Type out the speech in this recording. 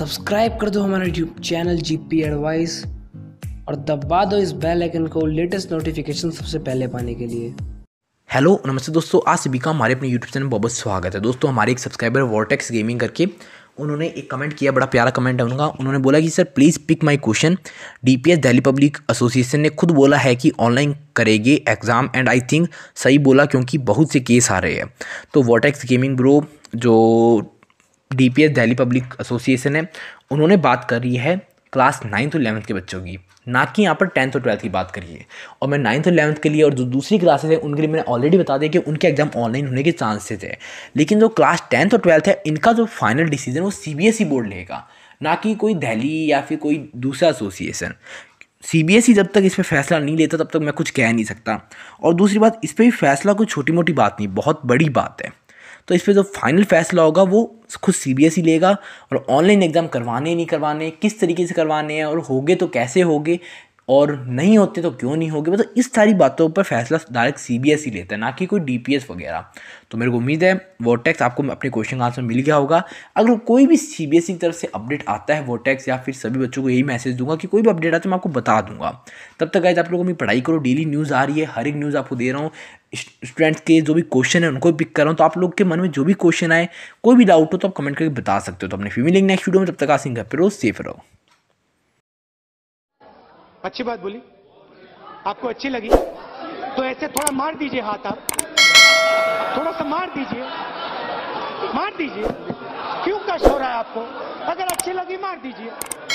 subscribe कर दो हमारा YouTube channel G P advice और दबा दो इस बेल आइकन को लेटेस्ट नोटिफिकेशन सबसे पहले पाने के लिए हेलो नमस्ते दोस्तों आज सभी का हमारे अपने यूट्यूब चैनल में बहुत स्वागत है दोस्तों हमारे एक सब्सक्राइबर वॉर्टेक्स गेमिंग करके उन्होंने एक कमेंट किया बड़ा प्यारा कमेंट है उनका उन्होंने बोला कि sir please pick my question DPS Delhi Public Association ने खुद बोला है कि ऑनलाइन करेंगे एग्ज़ाम एंड आई थिंक सही बोला क्योंकि बहुत से केस आ रहे हैं तो वॉटेक्स गेमिंग ब्रो जो D P S Delhi Public Association है उन्होंने बात करी है क्लास नाइन्थ और इलेवंथ के बच्चों की ना कि यहाँ पर टेंथ और ट्वेल्थ की बात करिए और मैं नाइन्थ और इलेवंथ के लिए और जो दूसरी क्लासेज हैं उनके लिए मैंने ऑलरेडी बता दिया कि उनके एग्जाम ऑनलाइन होने के चांसेस है लेकिन जो क्लास टेंथ और ट्वेल्थ है इनका जो फाइनल डिसीजन वो C B S E board लेगा ना कि कोई दिल्ली या फिर कोई दूसरा association C B S E जब तक इस पर फैसला नहीं लेता तब तक मैं कुछ कह नहीं सकता और दूसरी बात इस पर भी फैसला कोई छोटी मोटी बात नहीं बहुत बड़ी बात है तो इस पर जो फाइनल फैसला होगा वो खुद सी लेगा और ऑनलाइन एग्ज़ाम करवाने नहीं करवाने किस तरीके से करवाने हैं और होगे तो कैसे होगे और नहीं होते तो क्यों नहीं होगे मतलब तो इस सारी बातों पर फैसला डायरेक्ट सी बी एस ही लेता है ना कि कोई डी पी एस वगैरह तो मेरे को उम्मीद है वो टैक्स आपको अपने क्वेश्चन का आंसर मिल गया होगा अगर कोई भी सी बी एस ई की तरफ से अपडेट आता है वो टैक्स या फिर सभी बच्चों को यही मैसेज दूंगा कि कोई भी अपडेट आता है मैं आपको बता दूंगा तब तक तो आप लोगों मेरी पढ़ाई करो डेली न्यूज़ आ रही है हर एक न्यूज़ आपको दे रहा हूँ स्टूडेंट्स के जो भी क्वेश्चन है उनको पिक कर रहा हूँ तो आप लोग के मन में जो भी क्वेश्चन आए कोई भी डाउट हो तो आप कमेंट करके बता सकते हो तो अपने फीमेल नेक्स्ट वीडियो में तब तक आसिंग पे रहो सेफ रहो अच्छी बात बोली आपको अच्छी लगी तो ऐसे थोड़ा मार दीजिए हाथ आप थोड़ा सा मार दीजिए मार दीजिए क्यों कष्ट हो रहा है आपको अगर अच्छी लगी मार दीजिए